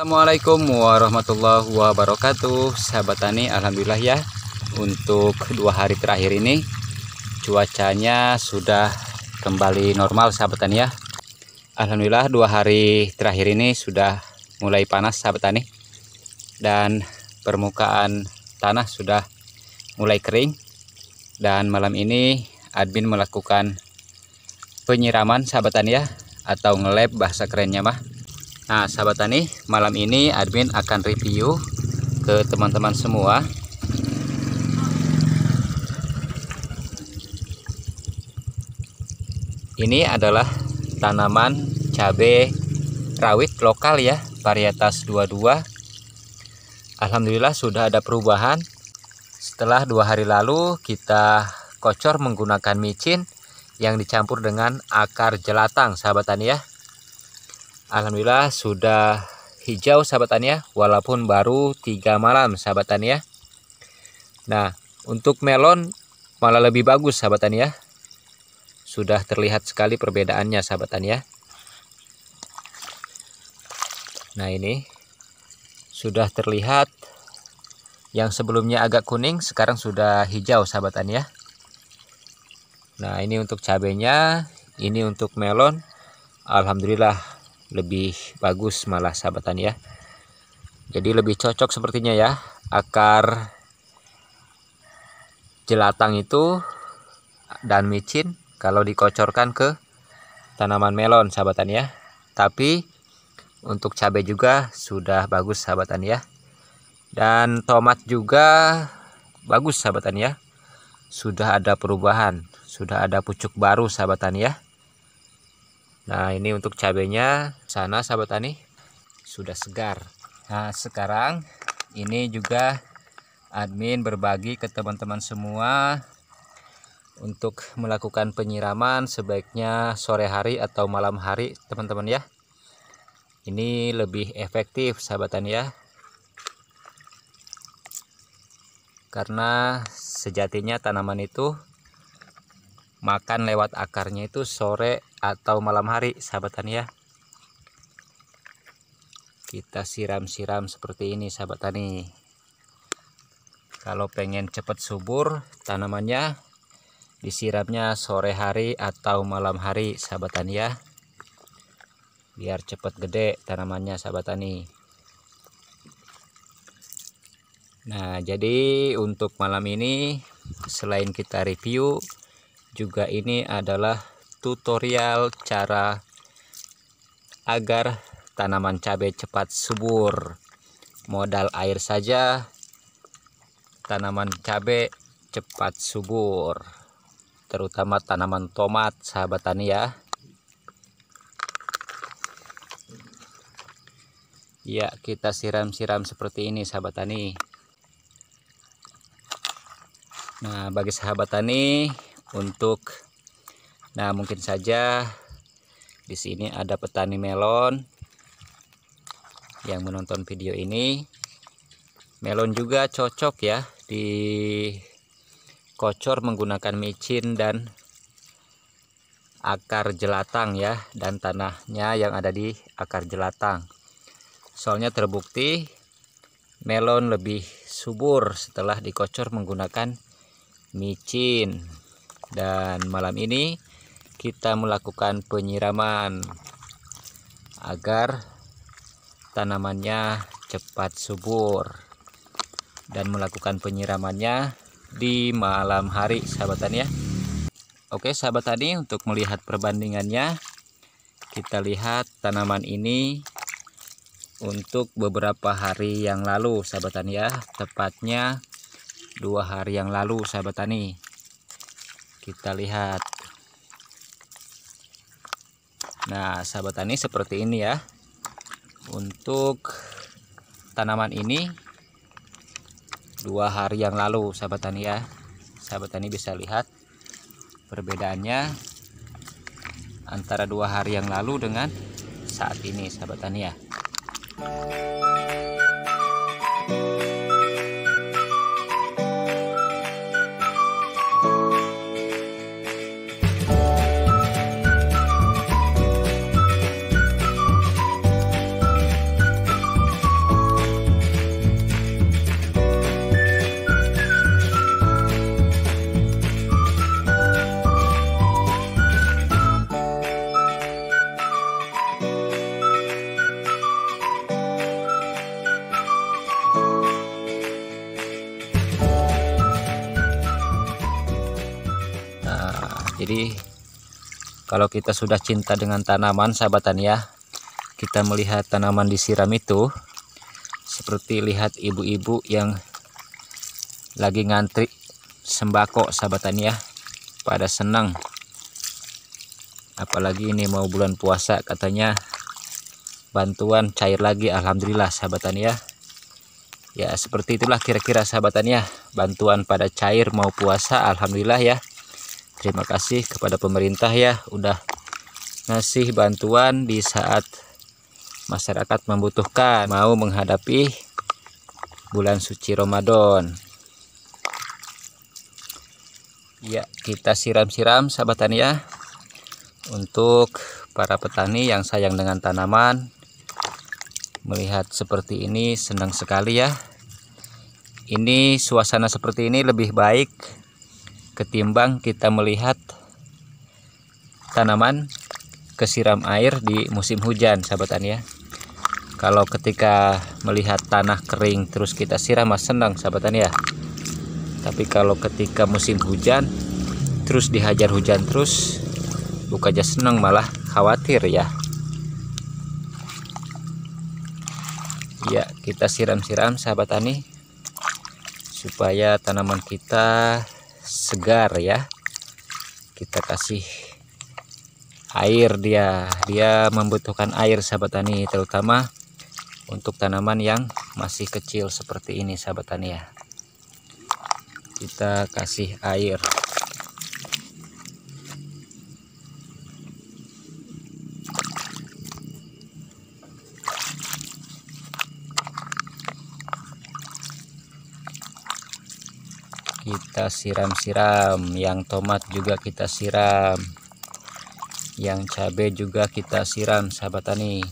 Assalamualaikum warahmatullahi wabarakatuh Sahabat Tani Alhamdulillah ya Untuk dua hari terakhir ini Cuacanya sudah kembali normal sahabat tani ya Alhamdulillah dua hari terakhir ini sudah mulai panas sahabat tani Dan permukaan tanah sudah mulai kering Dan malam ini admin melakukan penyiraman sahabat tani ya Atau ngelab bahasa kerennya mah Nah, sahabat tani, malam ini admin akan review ke teman-teman semua ini adalah tanaman cabai rawit lokal ya varietas 22 Alhamdulillah sudah ada perubahan setelah dua hari lalu kita kocor menggunakan micin yang dicampur dengan akar jelatang sahabat tani ya Alhamdulillah sudah hijau sahabat tani ya walaupun baru tiga malam sahabat tani ya nah untuk melon malah lebih bagus sahabat tani ya sudah terlihat sekali perbedaannya sahabat tani ya nah ini sudah terlihat yang sebelumnya agak kuning sekarang sudah hijau sahabat tani ya nah ini untuk cabenya ini untuk melon Alhamdulillah lebih bagus malah sahabat tani ya jadi lebih cocok sepertinya ya akar jelatang itu dan micin kalau dikocorkan ke tanaman melon sahabat tani ya tapi untuk cabai juga sudah bagus sahabat tani ya dan tomat juga bagus sahabat tani ya sudah ada perubahan sudah ada pucuk baru sahabat tani ya nah ini untuk cabenya sana sahabat tani sudah segar nah sekarang ini juga admin berbagi ke teman-teman semua untuk melakukan penyiraman sebaiknya sore hari atau malam hari teman-teman ya ini lebih efektif sahabat tani ya karena sejatinya tanaman itu makan lewat akarnya itu sore atau malam hari sahabat tani ya kita siram-siram seperti ini sahabat tani kalau pengen cepat subur tanamannya disiramnya sore hari atau malam hari sahabat tani ya biar cepat gede tanamannya sahabat tani nah jadi untuk malam ini selain kita review juga ini adalah tutorial cara agar tanaman cabai cepat subur. Modal air saja tanaman cabai cepat subur. Terutama tanaman tomat sahabat tani ya. Ya, kita siram-siram seperti ini sahabat tani. Nah, bagi sahabat tani untuk nah mungkin saja di sini ada petani melon yang menonton video ini melon juga cocok ya dikocor menggunakan micin dan akar jelatang ya dan tanahnya yang ada di akar jelatang soalnya terbukti melon lebih subur setelah dikocor menggunakan micin dan malam ini kita melakukan penyiraman agar tanamannya cepat subur dan melakukan penyiramannya di malam hari sahabat tani ya Oke sahabat tani untuk melihat perbandingannya kita lihat tanaman ini untuk beberapa hari yang lalu sahabat tani ya tepatnya dua hari yang lalu sahabat tani kita lihat nah sahabat tani seperti ini ya untuk tanaman ini dua hari yang lalu sahabat tani ya sahabat tani bisa lihat perbedaannya antara dua hari yang lalu dengan saat ini sahabat tani ya jadi kalau kita sudah cinta dengan tanaman sahabat tani ya kita melihat tanaman disiram itu seperti lihat ibu-ibu yang lagi ngantri sembako sahabat tani ya pada senang apalagi ini mau bulan puasa katanya bantuan cair lagi Alhamdulillah sahabat tani ya ya seperti itulah kira-kira sahabat tani ya bantuan pada cair mau puasa Alhamdulillah ya terima kasih kepada pemerintah ya udah ngasih bantuan di saat masyarakat membutuhkan mau menghadapi bulan suci Ramadan ya kita siram-siram sahabat tani ya untuk para petani yang sayang dengan tanaman melihat seperti ini senang sekali ya ini suasana seperti ini lebih baik ketimbang kita melihat tanaman kesiram air di musim hujan sahabat tani ya kalau ketika melihat tanah kering terus kita siram mas senang sahabat tani ya tapi kalau ketika musim hujan terus dihajar hujan terus bukannya senang malah khawatir ya ya kita siram-siram sahabat tani supaya tanaman kita segar ya kita kasih air dia dia membutuhkan air sahabat tani terutama untuk tanaman yang masih kecil seperti ini sahabat tani ya kita kasih air kita siram-siram yang tomat juga kita siram yang cabai juga kita siram sahabat tani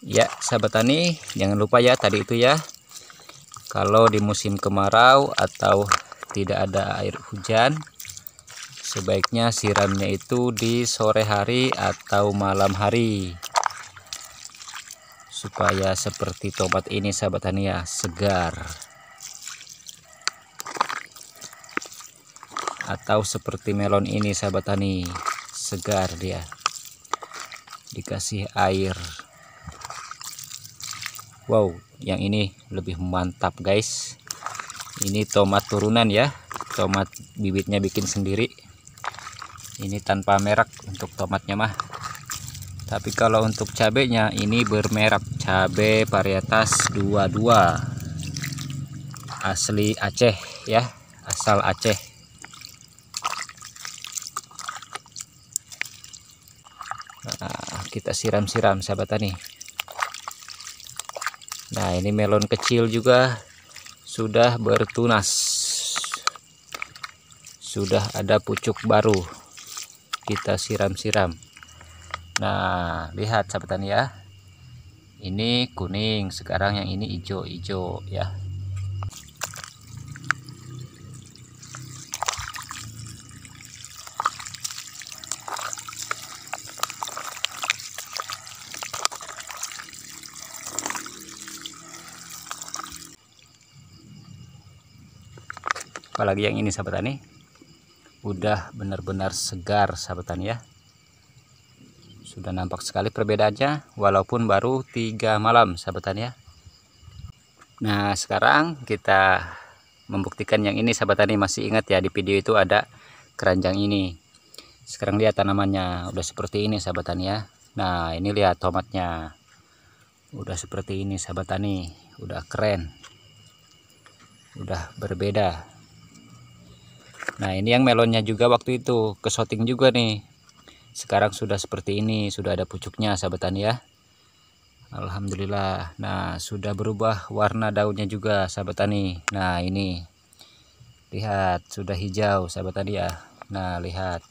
ya sahabat tani jangan lupa ya tadi itu ya kalau di musim kemarau atau tidak ada air hujan sebaiknya siramnya itu di sore hari atau malam hari supaya seperti tomat ini sahabat tani ya segar atau seperti melon ini sahabat tani segar dia dikasih air wow yang ini lebih mantap guys ini tomat turunan ya tomat bibitnya bikin sendiri ini tanpa merek untuk tomatnya mah tapi kalau untuk cabenya ini bermerek cabe varietas 22 asli Aceh ya asal Aceh nah, kita siram-siram sahabat tani nah ini melon kecil juga sudah bertunas sudah ada pucuk baru kita siram-siram nah lihat sahabat tani ya ini kuning sekarang yang ini hijau-hijau ya apalagi yang ini sahabat tani udah benar-benar segar sahabat tani ya sudah nampak sekali perbedaannya walaupun baru tiga malam sahabat tani ya nah sekarang kita membuktikan yang ini sahabat tani masih ingat ya di video itu ada keranjang ini sekarang lihat tanamannya udah seperti ini sahabat tani ya nah ini lihat tomatnya udah seperti ini sahabat tani udah keren udah berbeda nah ini yang melonnya juga waktu itu kesoting juga nih sekarang sudah seperti ini sudah ada pucuknya sahabat tani ya Alhamdulillah nah sudah berubah warna daunnya juga sahabat tani nah ini lihat sudah hijau sahabat tani ya nah lihat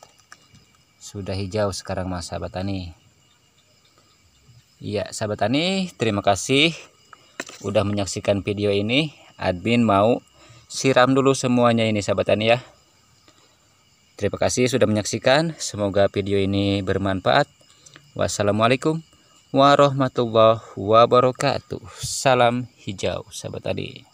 sudah hijau sekarang mas sahabat tani iya sahabat tani terima kasih udah menyaksikan video ini admin mau siram dulu semuanya ini sahabat tani ya Terima kasih sudah menyaksikan. Semoga video ini bermanfaat. Wassalamualaikum warahmatullahi wabarakatuh. Salam hijau, sahabat tadi.